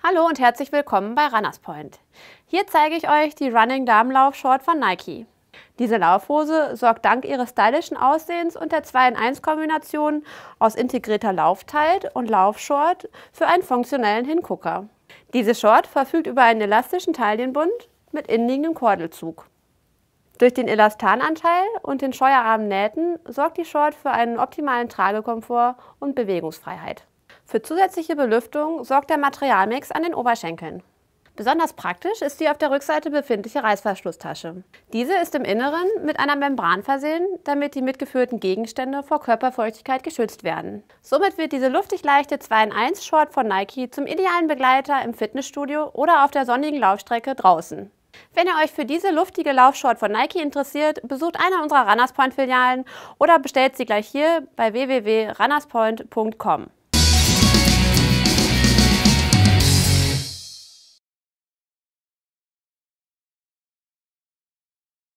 Hallo und herzlich willkommen bei Runners Point. Hier zeige ich euch die Running Damenlauf Short von Nike. Diese Laufhose sorgt dank ihres stylischen Aussehens und der 2-in-1-Kombination aus integrierter Laufteilt und Laufshort für einen funktionellen Hingucker. Diese Short verfügt über einen elastischen Teilienbund mit innenliegendem Kordelzug. Durch den Elastananteil und den scheuerarmen Nähten sorgt die Short für einen optimalen Tragekomfort und Bewegungsfreiheit. Für zusätzliche Belüftung sorgt der Materialmix an den Oberschenkeln. Besonders praktisch ist die auf der Rückseite befindliche Reißverschlusstasche. Diese ist im Inneren mit einer Membran versehen, damit die mitgeführten Gegenstände vor Körperfeuchtigkeit geschützt werden. Somit wird diese luftig leichte 2 in 1 Short von Nike zum idealen Begleiter im Fitnessstudio oder auf der sonnigen Laufstrecke draußen. Wenn ihr euch für diese luftige Laufshort von Nike interessiert, besucht eine unserer Runners Point Filialen oder bestellt sie gleich hier bei www.runnerspoint.com.